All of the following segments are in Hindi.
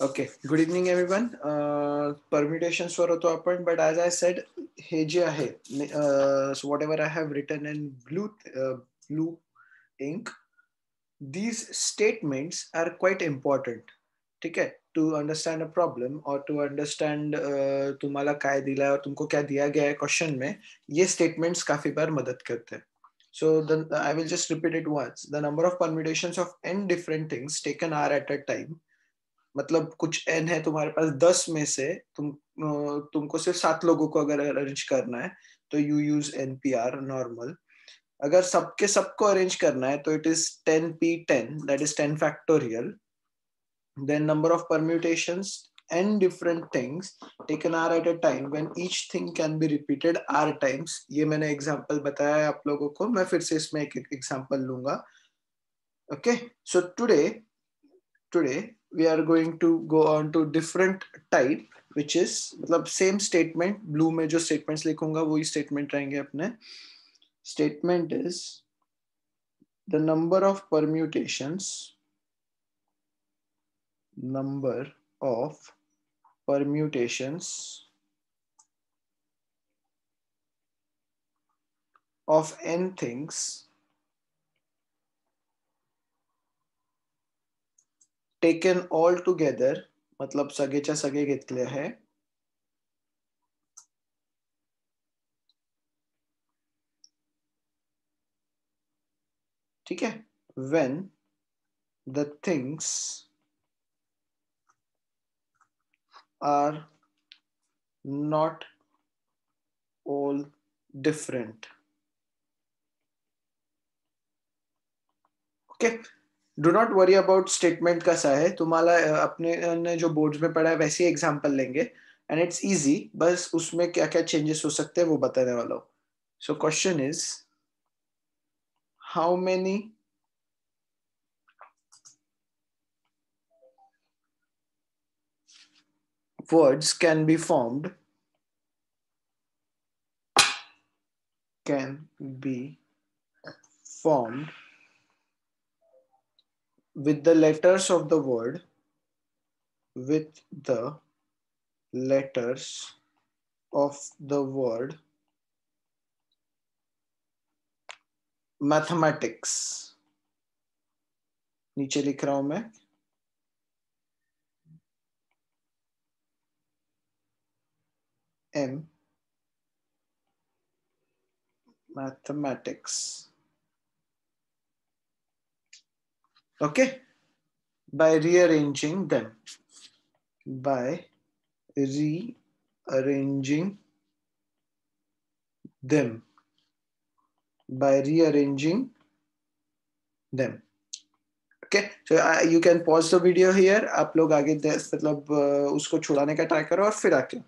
Okay, good evening everyone. Uh, permutations for तो open, but as I said hejia जे आहे uh, so whatever I have written in blue uh, blue ink these statements are quite important ठीक है to understand a problem or to understand tumala तुम्हाला dilay दिला है और तुमको क्या दिया गया है statements kafi bar मदद करते So then I will just repeat it once. The number of permutations of n different things taken r at a time मतलब कुछ एन है तुम्हारे पास दस में से तुम तुमको सिर्फ सात लोगों को अगर अरेंज करना है तो you use n P r normal अगर सबके सबको अरेंज करना है तो it is ten P ten that is ten factorial then number of permutation n different things taken r at a time when each thing can be repeated r times ये मैंने एग्जाम्पल बताया है आप लोगों को मैं फिर से इसमें एक एग्जाम्पल लूंगा okay so today today we are going to go on to different type which is मतलब same statement blue में जो statements लिखूंगा वही statement रहेंगे अपने statement is the number of permutations number of permutations of n things taken all together मतलब सगे ऐसी सगे ठीक है when the things are not all different okay do not worry about statement कसा है तुम्हारा अपने जो बोर्ड में पढ़ा है वैसे ही एग्जाम्पल लेंगे एंड इट्स ईजी बस उसमें क्या क्या चेंजेस हो सकते हैं वो बताने वाला हो so question is how many words can be formed can be formed with the letters of the word with the letters of the word mathematics नीचे लिख रहा हूं मैं M okay by rearranging them by rearranging them by rearranging them okay so uh, you can pause the video here आप लोग आगे मतलब उसको छुड़ाने का ट्राई करो और फिर आके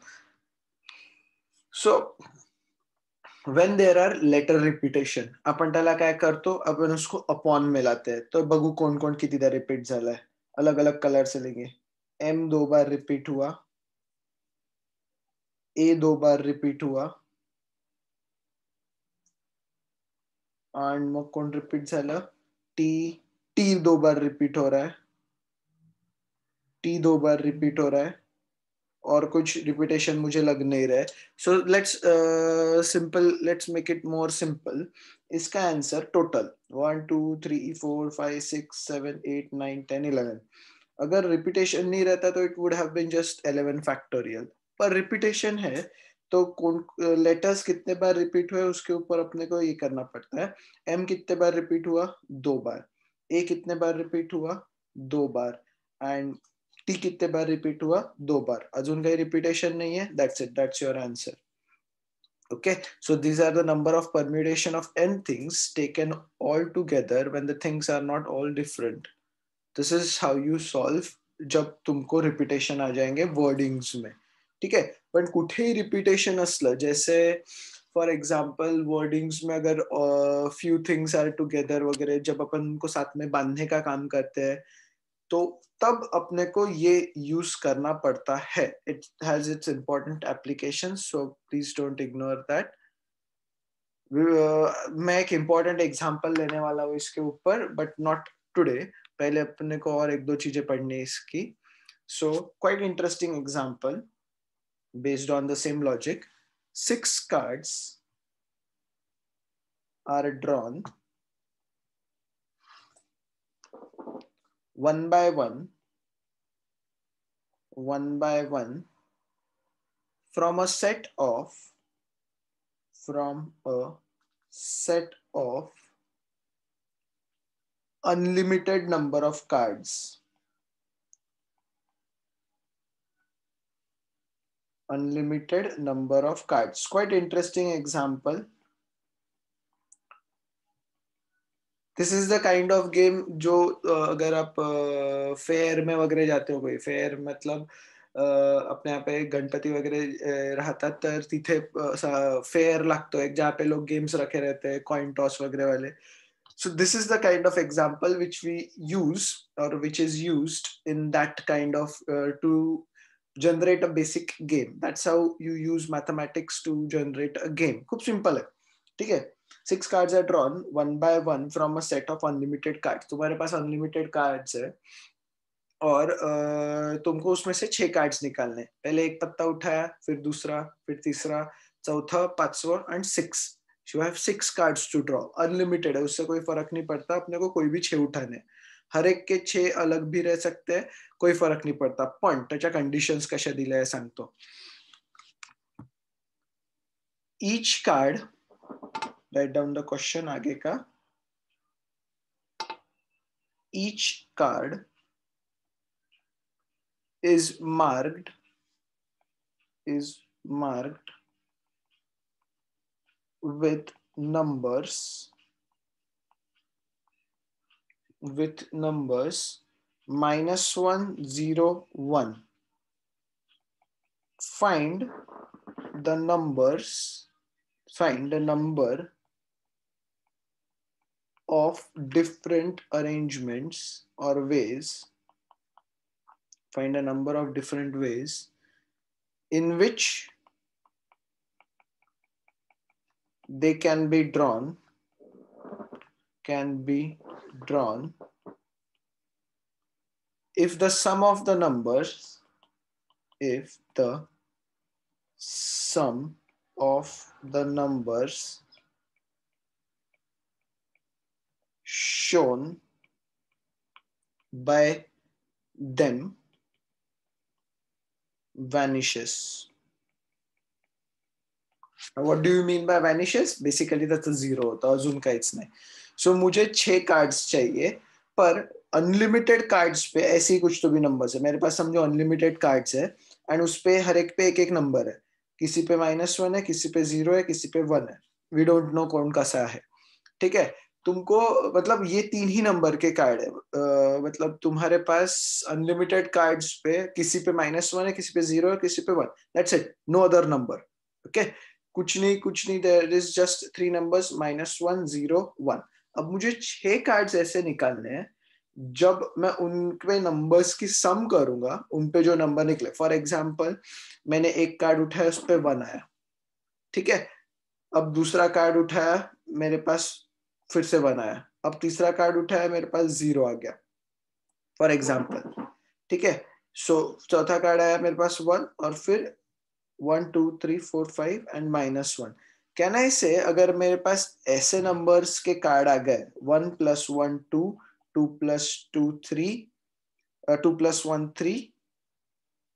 so when there are letter repetition अपन करो अपन उसको अपॉन में लाते हैं तो बगू कौन कौन कि रिपीट है अलग अलग कलर से लेंगे एम दो बार रिपीट हुआ ए दो बार रिपीट हुआ एंड मग कौन रिपीट टी टी दो बार रिपीट हो रहा है टी दो बार रिपीट हो रहा है और कुछ रिपीटेशन मुझे लग नहीं रहा है so let's simple let's make it more simple इसका answer total one two three four five six seven eight nine ten eleven अगर रिपीटेशन नहीं रहता तो it would have been just eleven factorial पर रिपीटेशन है तो कौन लेटर्स कितने बार रिपीट हुए उसके ऊपर अपने को ये करना पड़ता है एम कितने बार रिपीट हुआ दो बार ए कितने बार रिपीट हुआ दो बार एंड टी कितने बार रिपीट हुआ दो बार अजून कहीं रिपीटेशन नहीं है that's it that's your answer okay so these are the number of permutation of n things taken all together when the things are not all different this is how you solve जब तुमको रिपीटेशन आ जाएंगे वर्डिंग्स में ठीक है पण कुठेही रिपीटेशन असलं जैसे फॉर एग्जाम्पल वर्डिंग्स में अगर फ्यू थिंग्स आर टुगेदर वगैरह जब अपन को साथ में बांधने का काम करते हैं तो तब अपने को ये यूज करना पड़ता है it has it's important application so please don't ignore that मैं एक इम्पॉर्टेंट एग्जाम्पल लेने वाला हूँ इसके ऊपर बट नॉट टुडे पहले अपने को और एक दो चीजें पढ़नी है इसकी so quite interesting example based on the same logic six cards are drawn one by one, one by one from a set of, from a set of unlimited number of cards. Unlimited number of cards. Quite interesting example. This is the kind of game जो अगर आप फेयर में वगैरह जाते हो कोई फेयर मतलब अपने यहाँ पे गणपति वगैरह रहता तर तिथे फेयर लगते एक जहाँ पे लोग गेम्स रखे रहते हैं कॉइन टॉस वगैरह वाले so this is the kind of example which we use और which is use in that kind of to generate a basic game that's how you use mathematics to generate a game खूब सिंपल है ठीक है six cards are drawn one by one from a set of unlimited cards तुम्हारे पास अनलिमिटेड कार्ड्स है और तुमको उसमें से छह कार्ड्स निकालने पहले एक पत्ता उठाया फिर दूसरा फिर तीसरा चौथा पांचवा and six you have six cards to draw unlimited है उससे कोई फर्क नहीं पड़ता अपने को कोई भी छे उठाने हर एक के छे अलग भी रह सकते हैं कोई फर्क नहीं पडता पण त्याच्या कंडिशन्स कशा दिल्या आहे सांगतो each card write down the question aage ka. Each card is marked is marked with numbers with numbers minus 1 0 1 find the numbers find the number of different arrangements or ways, find a number of different ways in which they can be drawn, can be drawn if the sum of the numbers, if the sum of the numbers shown by them vanishes. What do you mean by vanishes? Basically that's a zero होता तो है अजून काहीच नाही. So मुझे छह cards चाहिए पर अनलिमिटेड कार्ड्स पे ऐसे कुछ तो भी नंबर्स है मेरे पास समझो अनलिमिटेड कार्ड्स है एंड उस पे हर एक पे एक एक नंबर है किसी पे माइनस वन है किसी पे जीरो है किसी पे वन है वी डोंट नो कौन कैसा है ठीक है तुमको मतलब ये तीन ही नंबर के कार्ड है मतलब तुम्हारे पास अनलिमिटेड कार्ड्स पे किसी पे माइनस वन है किसी पे जीरो है किसी पे one that's it no other number okay कुछ नहीं कुछ नहीं there is just three numbers minus one zero one अब मुझे छह कार्ड्स ऐसे निकालने हैं जब मैं उनके नंबर्स की सम करूंगा उनपे जो नंबर निकले फॉर एग्जाम्पल मैंने एक कार्ड उठाया उस पर वन आया ठीक है अब दूसरा कार्ड उठाया मेरे पास फिर से वन आया अब तीसरा कार्ड उठाया मेरे पास जीरो आ गया फॉर एग्जाम्पल ठीक है सो चौथा कार्ड आया मेरे पास वन और फिर one two three four five and minus one can I say अगर मेरे पास ऐसे नंबर्स के कार्ड आ गए one plus one two two plus two three two plus one three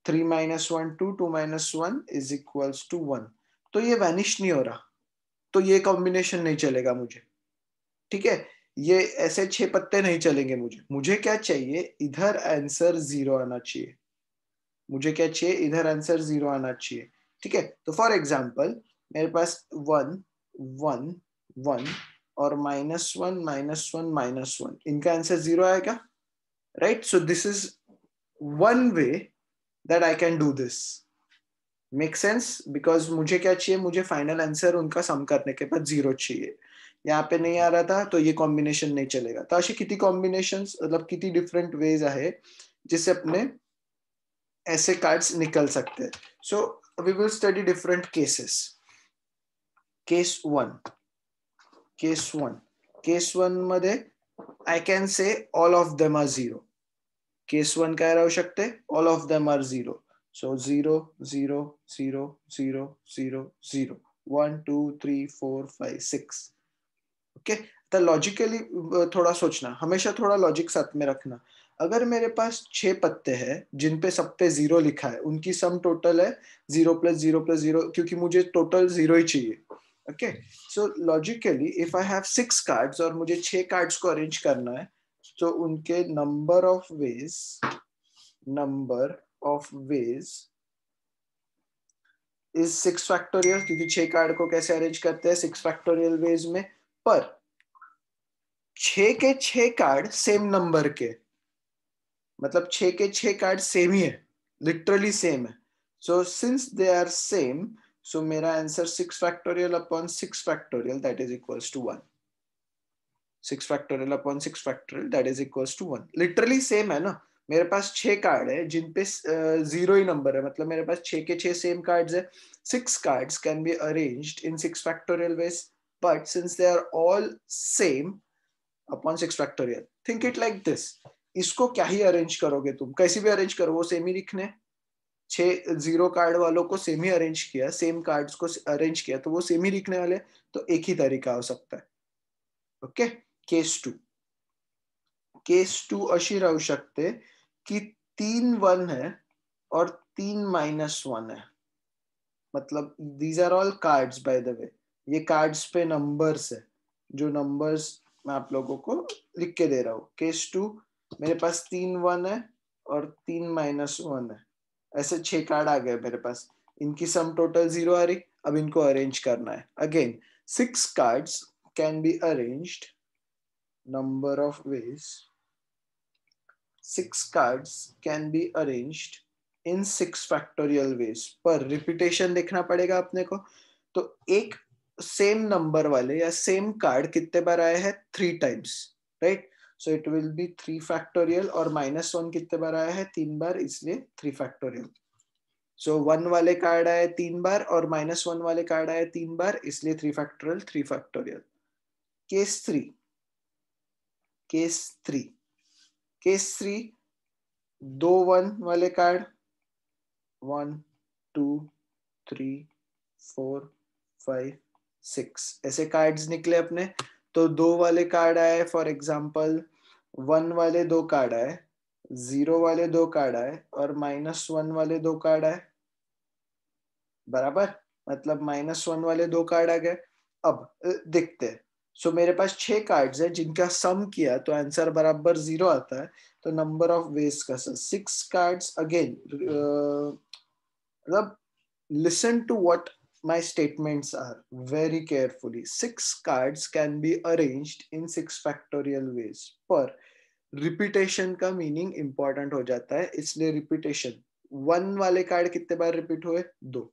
three minus one two two minus one is equals to one तो ये वैनिश नहीं हो रहा तो ये कॉम्बिनेशन नहीं चलेगा मुझे ठीक है ये ऐसे छह पत्ते नहीं चलेंगे मुझे मुझे क्या चाहिए इधर आंसर जीरो आना चाहिए मुझे क्या चाहिए इधर आंसर जीरो आना चाहिए ठीक है तो फॉर एग्जाम्पल मेरे पास वन वन वन और minus one minus one minus one इनका आंसर जीरो आएगा right so this is one way that I can do this make sense because मुझे क्या चाहिए मुझे फाइनल आंसर उनका सम करने के बाद जीरो चाहिए यहाँ पे नहीं आ रहा था तो ये कॉम्बिनेशन नहीं चलेगा तो अशे कितनी कॉम्बिनेशन मतलब कितनी डिफरेंट वेज है जिससे अपने ऐसे कार्ड्स निकल सकते हैं so we will study different cases case one case one case one मध्ये I can say all of them are zero case one काय राहू शकते all of them are zero so zero zero zero zero zero zero one two three four five six okay तो लॉजिकली थोड़ा सोचना हमेशा थोड़ा लॉजिक साथ में रखना अगर मेरे पास छह पत्ते हैं जिनपे सब पे जीरो लिखा है उनकी सम टोटल है zero plus zero plus zero क्योंकि मुझे टोटल जीरो ही चाहिए okay so logically if I have six cards और मुझे छह कार्ड्स को अरेंज करना है तो उनके number of ways number of ways is six factorial क्योंकि छह कार्ड को कैसे अरेंज करते हैं सिक्स फैक्टोरियल वेज में पर छ के छ कार्ड सेम नंबर के मतलब छ के छ कार्ड सेम ही है लिटरली सेम है so since they are same so मेरा answer six factorial upon six factorial that is equal to one six factorial upon six factorial that is equal to one literally same है ना मेरे पास छह कार्ड है जिनपे जीरो ही नंबर है मतलब मेरे पास छह के छह सेम कार्ड्स है six cards can be arranged in six factorial ways But since they are all same upon six factorial, think it like this. इसको क्या ही अरेंज करोगे तुम कैसे भी अरेंज करो वो सेम ही लिखने छः जीरो कार्ड वालों को सेम ही अरेंज किया सेम कार्ड्स को अरेंज किया तो वो सेम ही लिखने वाले तो एक ही तरीका हो सकता है okay case two case two अशी रहू शकते कि तीन वन है और तीन माइनस वन है मतलब these are all cards by the way ये कार्ड्स पे नंबर्स है जो नंबर्स मैं आप लोगों को लिख के दे रहा हूँ केस टू मेरे पास तीन वन है और तीन माइनस वन है ऐसे छह कार्ड आ गए मेरे पास इनकी सम टोटल जीरो आ रही अब इनको अरेंज करना है again six cards can be arranged number of ways six cards can be arranged in six factorial ways पर रिपीटेशन देखना पड़ेगा अपने को तो एक सेम नंबर वाले या सेम कार्ड कितने बार आए हैं three times right so it will be three factorial और माइनस वन कितने बार आया है तीन बार इसलिए थ्री फैक्टोरियल सो वन वाले कार्ड आए तीन बार और माइनस वन वाले कार्ड आए तीन बार इसलिए three factorial three factorial case three case three case three दो वन वाले card one two three four five six ऐसे कार्ड्स निकले अपने तो दो वाले कार्ड आए फॉर एग्जाम्पल वन वाले दो कार्ड आए जीरो वाले दो कार्ड आए और माइनस वन वाले दो कार्ड आए बराबर मतलब माइनस वन वाले दो कार्ड आ गए अब देखते हैं सो so, मेरे पास छह कार्ड्स है जिनका सम किया तो आंसर बराबर जीरो आता है तो नंबर ऑफ वेज का सर सिक्स कार्ड्स अगेन मतलब listen to what my statements are very carefully. Six cards can be arranged in six factorial ways पर रिपीटेशन का मीनिंग इंपॉर्टेंट हो जाता है इसलिए रिपीटेशन वन वाले कार्ड कितने बार रिपीट हुए दो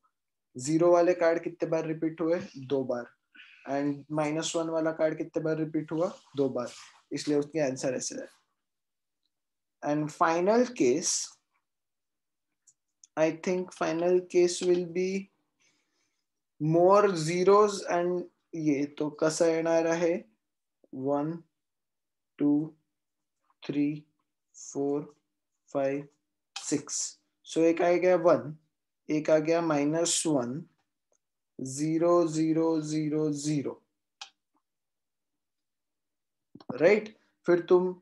जीरो वाले कार्ड कितने बार रिपीट हुए दो बार एंड माइनस वन वाला कार्ड कितने बार रिपीट हुआ दो बार इसलिए उसके आंसर ऐसे है and final case I think final case will be more zeros and ये तो कस है one two three four five six so एक आ गया वन एक आ गया minus one zero zero zero zero right फिर तुम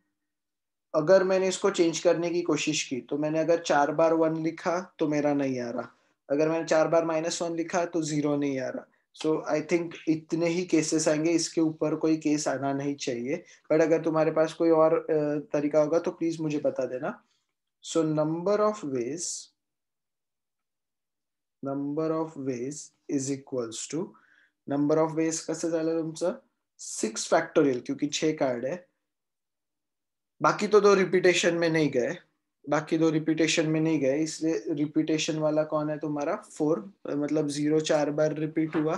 अगर मैंने इसको चेंज करने की कोशिश की तो मैंने अगर चार बार वन लिखा तो मेरा नहीं आ रहा अगर मैंने चार बार माइनस वन लिखा तो जीरो नहीं आ रहा सो आई थिंक इतने ही केसेस आएंगे इसके ऊपर कोई केस आना नहीं चाहिए बट अगर तुम्हारे पास कोई और तरीका होगा तो प्लीज मुझे बता देना so number of ways number of ways is equals to number of ways कैसे झालं तुमचं सिक्स फैक्टोरियल क्योंकि छ कार्ड है बाकी तो दो रिपीटेशन में नहीं गए बाकी दो रिपीटेशन में नहीं गए इसलिए रिपीटेशन वाला कौन है तुम्हारा फोर मतलब जीरो चार बार रिपीट हुआ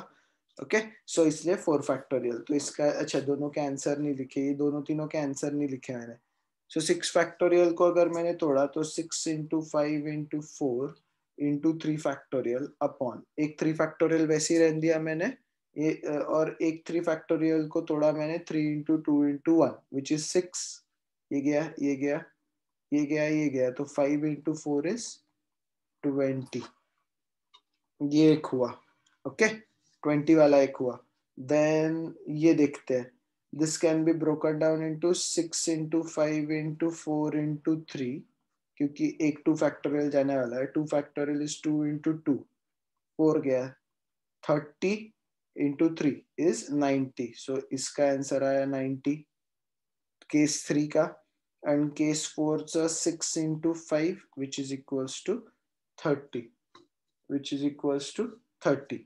ओके सो इसलिए फोर फैक्टोरियल तो इसका अच्छा दोनों के आंसर नहीं लिखे ये दोनों तीनों के आंसर नहीं लिखे मैंने सो सिक्स फैक्टोरियल को अगर मैंने तोड़ा तो six into five into four into three factorial upon एक थ्री फैक्टोरियल वैसे ही रह दिया मैंने ये और एक थ्री फैक्टोरियल को तोड़ा मैंने three into two into one which is six ये गया ये गया ये गया ये गया तो five into four is twenty ये एक हुआ ओके ट्वेंटी वाला एक हुआ देन ये देखते हैं this can be broken down into six into five into four into three क्योंकि एक टू फैक्टोरियल जाने वाला है two factorial is two into two four गया thirty into three is ninety so इसका आंसर आया नाइन्टी केस थ्री का and case 4 is 6 into 5 which is equals to 30 which is equals to 30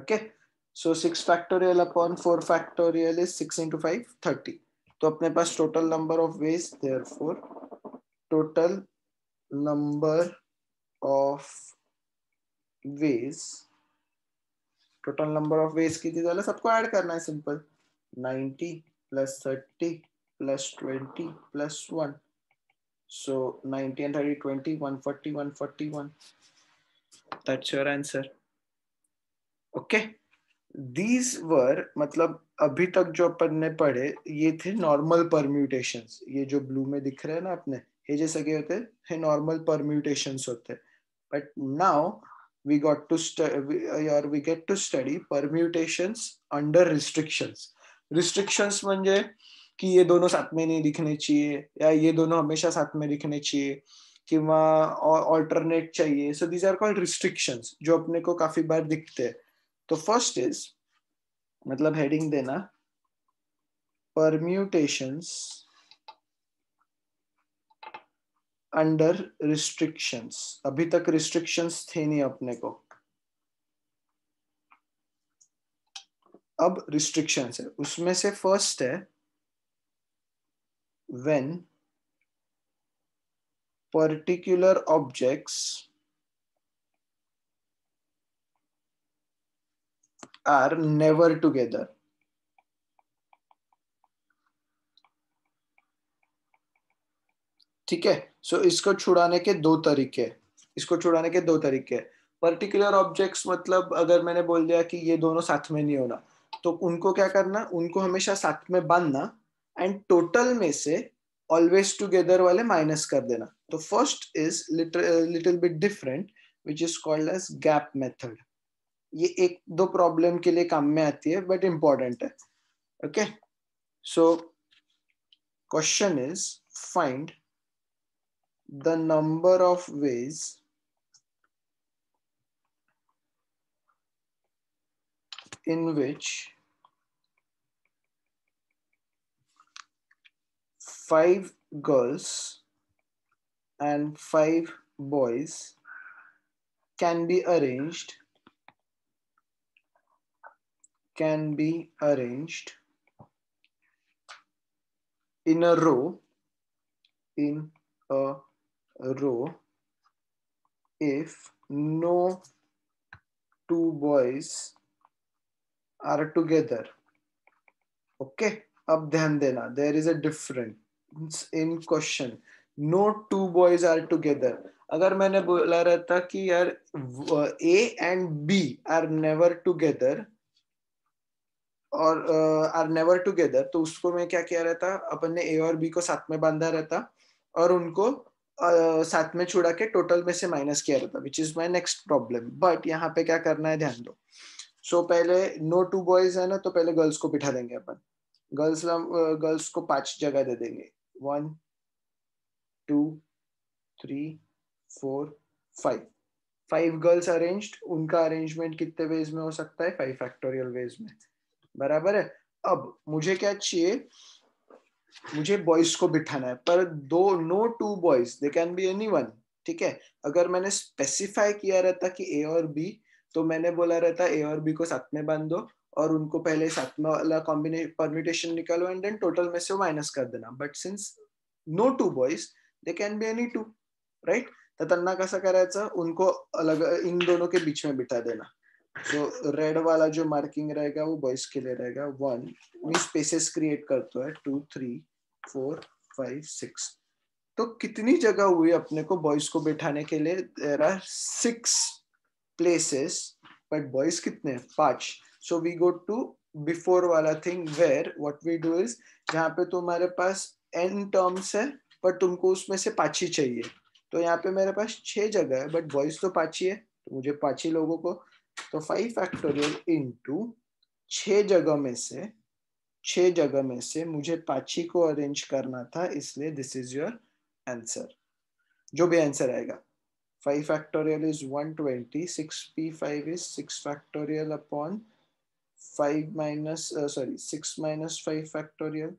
okay so 6 factorial upon 4 factorial is 6 into 5 30 so apne pass total number of ways therefore total number of ways total number of ways ki add karna hai simple 90 plus 30 plus 20 plus 1. So 90 and 30, 20, 140, 141. That's your answer. Okay. These were, मतलब अभी तक जो अपन ने पढ़े ये थे नॉर्मल परम्यूटेशन ये जो ब्लू में दिख रहे हैं ना आपने ये जैसे क्या होते हैं नॉर्मल परम्यूटेशन होते but now we got to study we get to study permutation under restrictions restrictions मे कि ये दोनों साथ में नहीं दिखने चाहिए या ये दोनों हमेशा साथ में दिखने चाहिए किंवा ऑल्टरनेट चाहिए so these are called restrictions जो अपने को काफी बार दिखते हैं तो फर्स्ट इज मतलब हेडिंग देना परम्यूटेशंस अंडर रिस्ट्रिक्शंस अभी तक रिस्ट्रिक्शंस थे नहीं अपने को अब रिस्ट्रिक्शंस है उसमें से फर्स्ट है when particular objects are never together. ठीक है सो so, इसको छुड़ाने के दो तरीके इसको छुड़ाने के दो तरीके पर्टिकुलर ऑब्जेक्ट्स मतलब अगर मैंने बोल दिया कि ये दोनों साथ में नहीं होना तो उनको क्या करना उनको हमेशा साथ में बांधना एंड टोटल में से ऑलवेज टूगेदर वाले माइनस कर देना तो first is little bit different which is called as gap method ये एक दो प्रॉब्लम के लिए काम में आती है बट इंपॉर्टेंट है okay so question is find the number of ways in which five girls and five boys can be arranged can be arranged in a row in a row if no two boys are together okay abdhan dena. There is a is in question no two boys are together अगर मैंने बोला रहता कि यार A and B are never together और आर नेवर टूगेदर तो उसको मैं क्या किया रहता अपन ने ए और बी को साथ में बांधा रहता और उनको uh, साथ में छुड़ा के टोटल में से माइनस किया रहता which is my next problem but यहाँ पे क्या करना है ध्यान दो सो so, पहले नो टू बॉयज है ना तो पहले गर्ल्स को बिठा देंगे अपन गर्ल्स गर्ल्स को पांच जगह दे देंगे one two three four five five girls arranged उनका अरेंजमेंट कितने वेज में हो सकता है फाइव फैक्टोरियल वेज में बराबर है अब मुझे क्या चाहिए मुझे बॉयज को बिठाना है पर दो no two boys they can be any one ठीक है अगर मैंने स्पेसिफाई किया रहता कि ए और बी तो मैंने बोला रहता ए और बी को साथ में बांध दो और उनको पहले सातवा वाला कॉम्बिनेशन परम्यूटेशन निकालो एंड देन टोटल में से माइनस कर देना but since no two boys they can be any two right तर त्यांना कसं करायचं उनको अलग इन दोनों के बीच में बिठा देना तो रेड वाला जो मार्किंग रहेगा वो बॉयज के लिए रहेगा वन मी स्पेसेस क्रिएट करतो है two three four five six तो कितनी जगह हुई अपने को बॉयज को बैठाने के लिए there are six places but boys कितने पांच so we go to before वाला thing where what we do is जहाँ पे तुम्हारे तो पास एन टर्म्स है पर तुमको उसमें से पाची चाहिए तो यहाँ पे मेरे पास छह जगह है बट वॉइस तो पाछी है तो मुझे पाछी लोगों को तो फाइव फैक्टोरियल इन टू छ जगह में से छ जगह में से मुझे पाछी को अरेंज करना था इसलिए दिस इज योर आंसर जो भी आंसर आएगा five factorial is one twenty six P five is six factorial upon five minus, uh, sorry, six minus five factorial.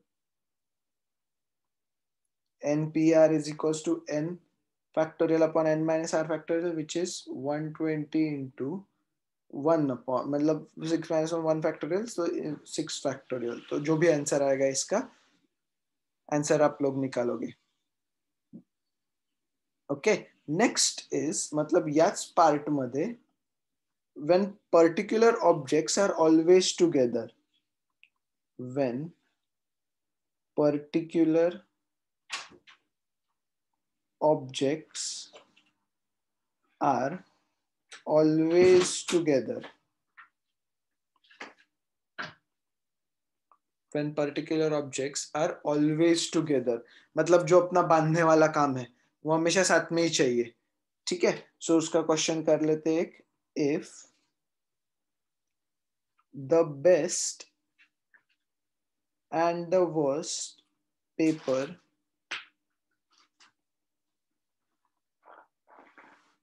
N P R is equals to N factorial upon N minus R factorial, which is one twenty into one upon, मतलब six minus one 1 factorial, so six factorial. तो जो भी आंसर आएगा इसका, आंसर आप लोग निकालोगे. Okay. Next is मतलब याच पार्ट मध्ये when particular objects are always together when particular objects are always together when particular objects are always together मतलब जो अपना बांधने वाला काम है वो हमेशा साथ में ही चाहिए ठीक है सो so, उसका क्वेश्चन कर लेते हैं एक if the best and the worst paper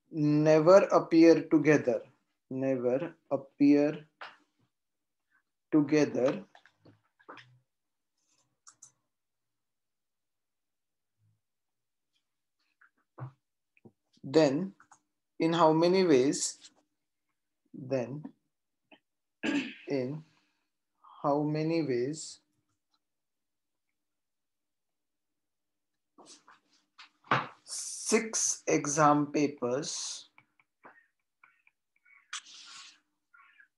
never appear together never appear together then in how many ways then in how many ways six exam papers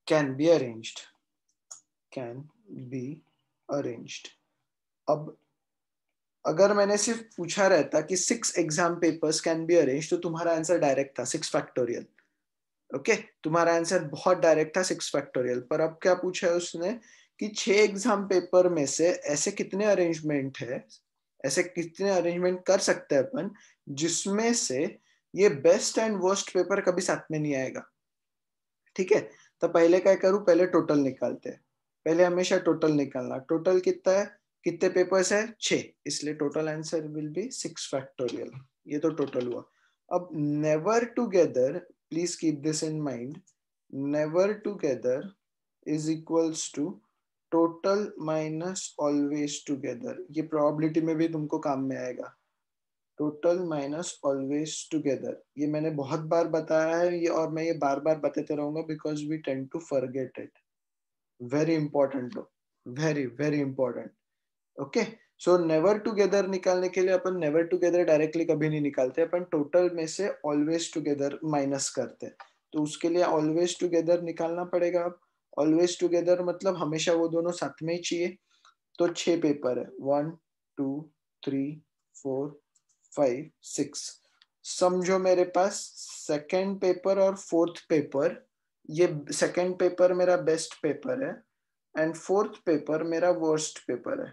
can be arranged can be arranged अब अगर मैंने सिर्फ पूछा रहता कि six exam papers can be arrange तो तुम्हारा आंसर डायरेक्ट था सिक्स फैक्टोरियल ओके तुम्हारा आंसर बहुत डायरेक्ट था सिक्स फैक्टोरियल पर अब क्या पूछा है उसने कि छह एग्जाम पेपर में से ऐसे कितने अरेंजमेंट है ऐसे कितने अरेंजमेंट कर सकते हैं अपन जिसमें से ये बेस्ट एंड वर्स्ट पेपर कभी साथ में नहीं आएगा ठीक है तो पहले क्या करूं पहले टोटल निकालते हैं पहले हमेशा टोटल निकालना टोटल कितना है कितने पेपर्स है छ इसलिए total answer will be six factorial ये तो टोटल हुआ अब never together please keep this in mind never together is equals to total minus always together ये probability में भी तुमको काम में आएगा टोटल माइनस ऑलवेज टूगेदर ये मैंने बहुत बार बताया है ये और मैं ये बार बार बताते रहूंगा because we tend to forget it very important very very important okay so never together निकालने के लिए अपन नेवर टुगेदर डायरेक्टली कभी नहीं निकालते अपन टोटल में से ऑलवेज टुगेदर माइनस करते हैं तो उसके लिए ऑलवेज टुगेदर निकालना पड़ेगा अब ऑलवेज टुगेदर मतलब हमेशा वो दोनों साथ में ही चाहिए तो छह पेपर है one two three four five six समझो मेरे पास सेकेंड पेपर और फोर्थ पेपर ये सेकेंड पेपर मेरा बेस्ट पेपर है एंड फोर्थ पेपर मेरा वर्स्ट पेपर है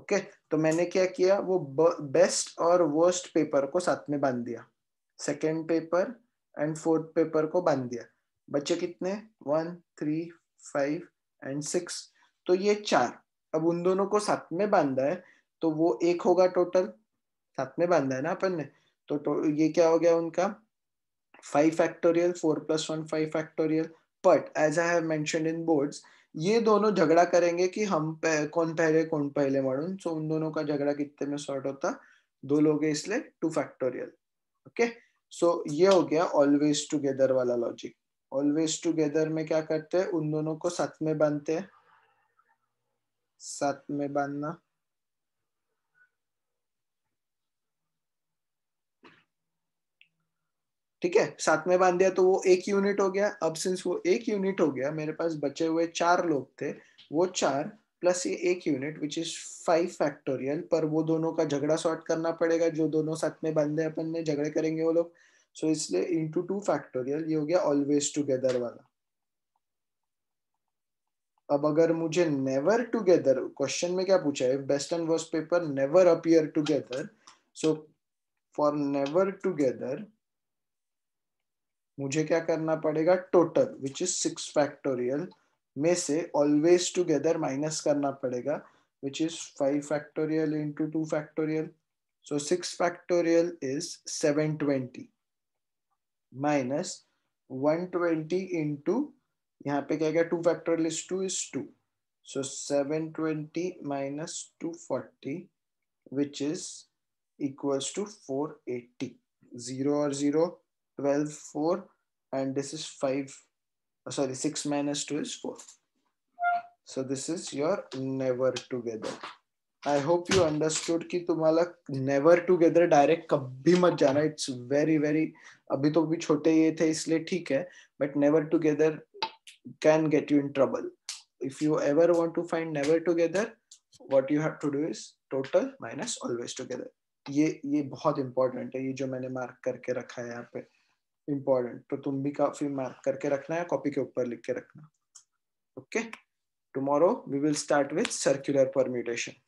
ओके तो मैंने क्या किया वो बेस्ट और वर्स्ट पेपर को साथ में बांध दिया second paper and fourth paper को बांध दिया बच्चे कितने one three five and six तो ये चार अब उन दोनों को साथ में बांधा है तो वो एक होगा टोटल साथ में बांधा है ना अपन ने तो, तो ये क्या हो गया उनका five factorial four plus one five factorial but as I have mention in boards ये दोनों झगड़ा करेंगे कि हम कौन पहले कौन पहले मरुन सो उन दोनों का झगड़ा कितने में सॉर्ट होता दो लोग है इसलिए टू फैक्टोरियल ओके सो ये हो गया ऑलवेज टूगेदर वाला लॉजिक ऑलवेज टूगेदर में क्या करते हैं उन दोनों को साथ में बांधते हैं साथ में बांधना ठीक है साथ में बांध दिया तो वो एक यूनिट हो गया अब सिंस वो एक यूनिट हो गया मेरे पास बचे हुए चार लोग थे वो चार प्लस ये एक unit which is five factorial पर वो दोनों का झगड़ा सॉर्ट करना पड़ेगा जो दोनों साथ में बांधे अपन ने झगड़े करेंगे वो लोग सो so, इसलिए इंटू टू फैक्टोरियल ये हो गया ऑलवेज टूगेदर वाला अब अगर मुझे नेवर टूगेदर क्वेश्चन में क्या पूछा है best and worst paper never appear together so for never together मुझे क्या करना पड़ेगा total which is six factorial में से ऑलवेज टूगेदर माइनस करना पड़ेगा five factorial into two factorial so six factorial is seven twenty minus one twenty into यहाँ पे क्या क्या two factorial is two is two so seven twenty minus two forty which is equals to four eighty zero और zero 12 4 and this is 5 uh, sorry 6 minus 2 is 4 so this is your never together I hope you understood कि तुम्हाला नेवर टुगेदर डायरेक्ट कभी मत जाना इट्स वेरी वेरी अभी तो भी छोटे ये थे इसलिए ठीक है but never together can get you in trouble if you ever want to find never together what you have to do is total minus always together ये ये बहुत इंपॉर्टेंट है ये जो मैंने मार्क करके रखा है यहाँ पे इम्पॉर्टेंट तो तुम भी काफी मार्क करके रखना है कॉपी के ऊपर लिख के रखना okay tomorrow we will start with circular permutation